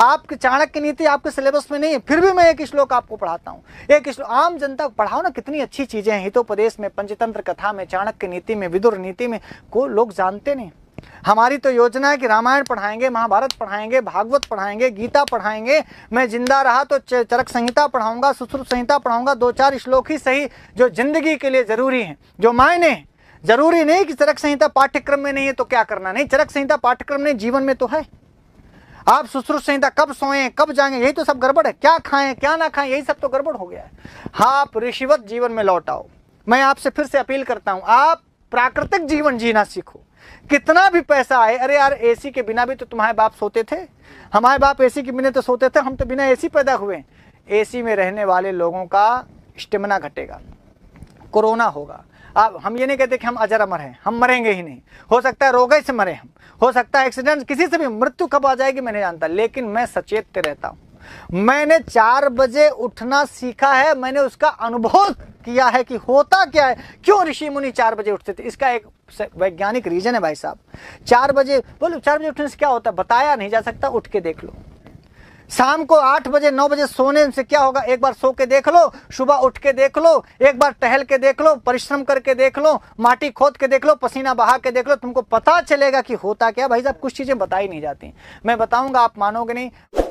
आपके चाणक्य नीति आपके सिलेबस में नहीं है फिर भी मैं एक श्लोक आपको पढ़ाता हूँ एक श्लोक आम जनता को पढ़ाओ ना कितनी अच्छी चीज़ें हैं हितोपदेश में पंचतंत्र कथा में चाणक्य नीति में विदुर नीति में को लोग जानते नहीं हमारी तो योजना है कि रामायण पढ़ाएंगे महाभारत पढ़ाएंगे भागवत पढ़ाएंगे गीता पढ़ाएंगे मैं जिंदा रहा तो चरक संहिता पढ़ाऊंगा सुश्रुत संहिता पढ़ाऊंगा दो चार श्लोक ही सही जो जिंदगी के लिए जरूरी है जो मायने जरूरी नहीं कि चरक संहिता पाठ्यक्रम में नहीं है तो क्या करना नहीं चरक संहिता पाठ्यक्रम नहीं जीवन में तो है आप सुश्रुत संहिता कब सोएं कब जाएंगे यही तो सब गड़बड़ है क्या खाएं क्या ना खाएं यही सब तो गड़बड़ हो गया है हाँ आप ऋषिवत जीवन में लौट आओ मैं आपसे फिर से अपील करता हूँ आप प्राकृतिक जीवन जीना सीखो कितना भी पैसा आए अरे यार एसी के बिना भी तो तुम्हारे बाप सोते थे हमारे बाप एसी के बिना तो सोते थे हम तो बिना एसी पैदा हुए एसी में रहने वाले लोगों का स्टेमिना घटेगा कोरोना होगा अब हम ये नहीं कहते कि हम अजर अमर हैं हम मरेंगे ही नहीं हो सकता है रोगे से मरे हम हो सकता है एक्सीडेंट किसी से भी मृत्यु कब आ जाएगी मैं नहीं जानता लेकिन मैं सचेत रहता हूँ मैंने चार बजे उठना सीखा है मैंने उसका अनुभव किया है कि होता क्या है क्यों ऋषि मुनि चार बजे उठते थे इसका एक वैज्ञानिक रीजन है भाई साहब चार बजे बोलो चार बजे उठने से क्या होता है बताया नहीं जा सकता उठ के देख लो शाम को आठ बजे नौ बजे सोने से क्या होगा एक बार सो के देख लो सुबह उठ के देख लो एक बार टहल के देख लो परिश्रम करके देख लो माटी खोद के देख लो पसीना बहा के देख लो तुमको पता चलेगा कि होता क्या भाई साहब कुछ चीज़ें बताई नहीं जाती मैं बताऊंगा आप मानोगे नहीं